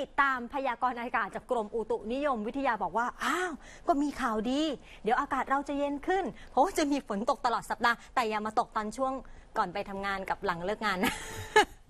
ติดตามพยากรณ์อากาศจากกรมอุตุนิยมวิทยาบอกว่า อ้าว ก็มีข่าวดี เดี๋ยวอากาศเราจะเย็นขึ้นเพราะว่าจะมีฝนตกตลอดสัปดาห์แต่อย่ามาตกตอนช่วงก่อนไปทำงานกับหลังเลิกงาน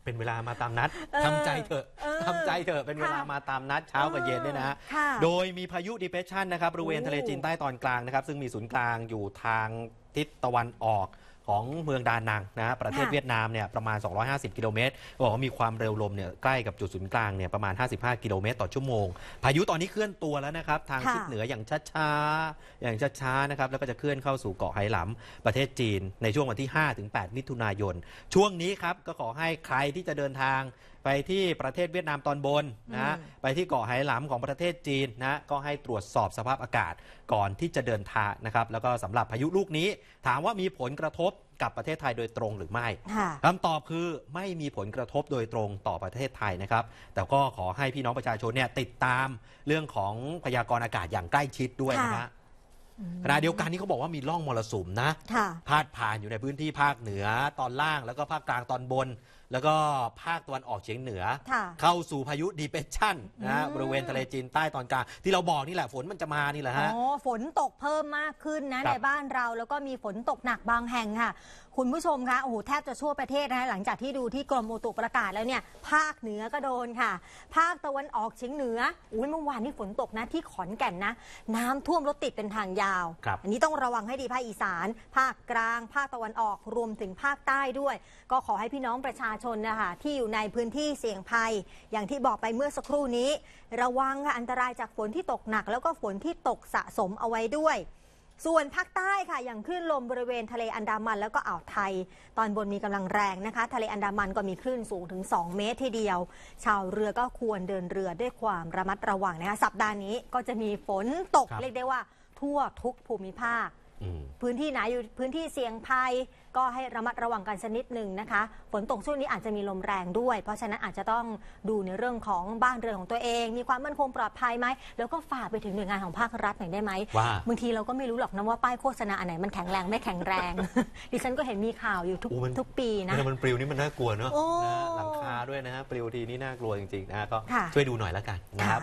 เป็นเวลามาตามนัดทำใจเถอะทำใจเถอะเป็นเวลามาตามนัดเช้ากับเย็นด้วยนะ โดยมีพายุดิเพชชันนะครับบริเวณทะเลจีนใต้ตอนกลางนะครับซึ่งมีศูนย์กลางอยู่ทางทิศตะวันออกของเมืองดานังนะประเทศเวียดนามเนี่ยประมาณ 250 กิโลเมตรบอกว่ามีความเร็วลมเนี่ยใกล้กับจุดศูนย์กลางเนี่ยประมาณ 55 กิโลเมตรต่อชั่วโมงพายุตอนนี้เคลื่อนตัวแล้วนะครับ ทางทิศเหนืออย่างช้าๆอย่างช้าๆนะครับแล้วก็จะเคลื่อนเข้าสู่เกาะไหหลำประเทศจีน ในช่วงวันที่ 5-8 มิถุนายน ช่วงนี้ครับ ก็ขอให้ใครที่จะเดินทางไปที่ประเทศเวียดนามตอนบนนะ ไปที่เกาะไหหลำของประเทศจีนนะ ก็ให้ตรวจสอบสภาพอากาศก่อนที่จะเดินทางนะครับ แล้วก็สำหรับพายุลูกนี้ถามว่ามีผลกระทบกับประเทศไทยโดยตรงหรือไม่คำตอบคือไม่มีผลกระทบโดยตรงต่อประเทศไทยนะครับ แต่ก็ขอให้พี่น้องประชาชนเนี่ยติดตาม เรื่องของพยากรณ์อากาศอย่างใกล้ชิดด้วยนะฮะขณะเดียวกันนี้เขาบอกว่ามีร่องมรสุมนะพาดผ่านอยู่ในพื้นที่ภาคเหนือตอนล่างแล้วก็ภาคกลางตอนบน แล้วก็ภาคตะวันออกเฉียงเหนือ เข้าสู่พายุดีเพชชั่นนะบริเวณทะเลจีนใต้ตอนกลางที่เราบอกนี่แหละฝนมันจะมานี่แหละฮะอฝนตกเพิ่มมากขึ้นนะในบ้านเราแล้วก็มีฝนตกหนักบางแห่งค่ะ คุณผู้ชมคะโอ้โหแทบจะทั่วประเทศนะะหลังจากที่ดูที่กรมอุตุประกาศแล้วเนี่ยภาคเหนือก็โดนค่ะ ภาคตะวันออกเฉียงเหนือ อุ้ยเมื่อวานนี่ฝนตกนะที่ขอนแก่นนะ น้ำท่วมรถติดเป็นทางยาวาวอันนี้ต้องระวังให้ดีภาคอีสาน ภาคกลาง ภาคตะวันออกรวมถึงภาคใต้ด้วย ก็ขอให้พี่น้องประชาชนนะคะที่อยู่ในพื้นที่เสี่ยงภัยอย่างที่บอกไปเมื่อสักครู่นี้ ระวังค่ะอันตรายจากฝนที่ตกหนัก แล้วก็ฝนที่ตกสะสมเอาไว้ด้วย ส่วนภาคใต้ค่ะอย่างคลื่นลมบริเวณทะเลอันดามัน แล้วก็อ่าวไทย ตอนบนมีกำลังแรงนะคะทะเลอันดามันก็มีคลื่นสูงถึง2เมตรทีเดียว ชาวเรือก็ควรเดินเรือด้วยความระมัดระวังนะคะสัปดาห์นี้ก็จะมีฝนตกเรียกได้ว่าทั่ว ทุกภูมิภาค พื้นที่ไหนอยู่พื้นที่เสี่ยงภัย ก็ให้ระมัด ระวังกันชนิดหนึ่งนะคะฝนตกช่วง นี้อาจจะมีลมแรงด้วย เพราะฉะนั้น อาจจะต้องดูในเรื่องของบ้านเรือนของตัวเองมีความ มั่นคงปลอดภัยไหม แล้วก็ฝากไป ถึง หน่วยงานของภาครัฐหน่อยได้ไหมบางทีเราก็ไม่รู้หรอกนะว่าป้ายโฆษณาอันไหนมันแข็งแรงไม่แข็งแรงดิฉันก็เห็นมีข่าวอยู่ทุกทุกปีนะมันปลิวนี่มันน่ากลัวเนอะหลังคาด้วยนะฮะปลิวทีนี้น่ากลัวจริงๆนะฮะก็ช่วยดูหน่อยแล้วกันนะครับ